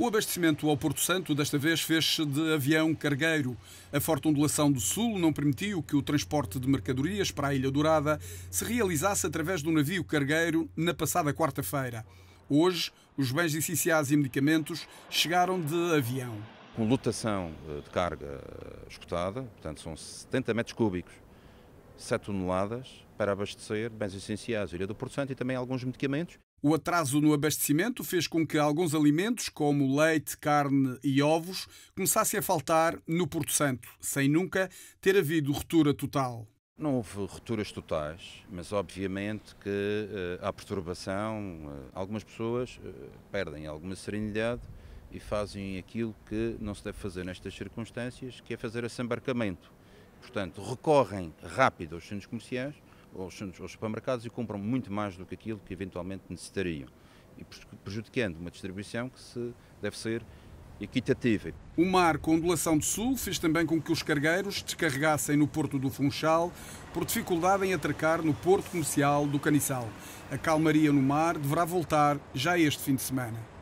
O abastecimento ao Porto Santo desta vez fez-se de avião cargueiro. A forte ondulação do sul não permitiu que o transporte de mercadorias para a Ilha Dourada se realizasse através de um navio cargueiro na passada quarta-feira. Hoje, os bens essenciais e medicamentos chegaram de avião. Com lotação eh, de carga eh, escutada, portanto são 70 metros cúbicos 7 toneladas para abastecer bens essenciais, Ilha do Porto Santo e também alguns medicamentos. O atraso no abastecimento fez com que alguns alimentos, como leite, carne e ovos, começassem a faltar no Porto Santo, sem nunca ter havido ruptura total. Não houve rupturas totais, mas obviamente que uh, há perturbação. Uh, algumas pessoas uh, perdem alguma serenidade e fazem aquilo que não se deve fazer nestas circunstâncias, que é fazer embarcamento. Portanto, recorrem rápido aos centros comerciais, aos, centros, aos supermercados e compram muito mais do que aquilo que eventualmente necessitariam, e prejudicando uma distribuição que se deve ser equitativa. O mar com ondulação de sul fez também com que os cargueiros descarregassem no porto do Funchal por dificuldade em atracar no porto comercial do Caniçal. A calmaria no mar deverá voltar já este fim de semana.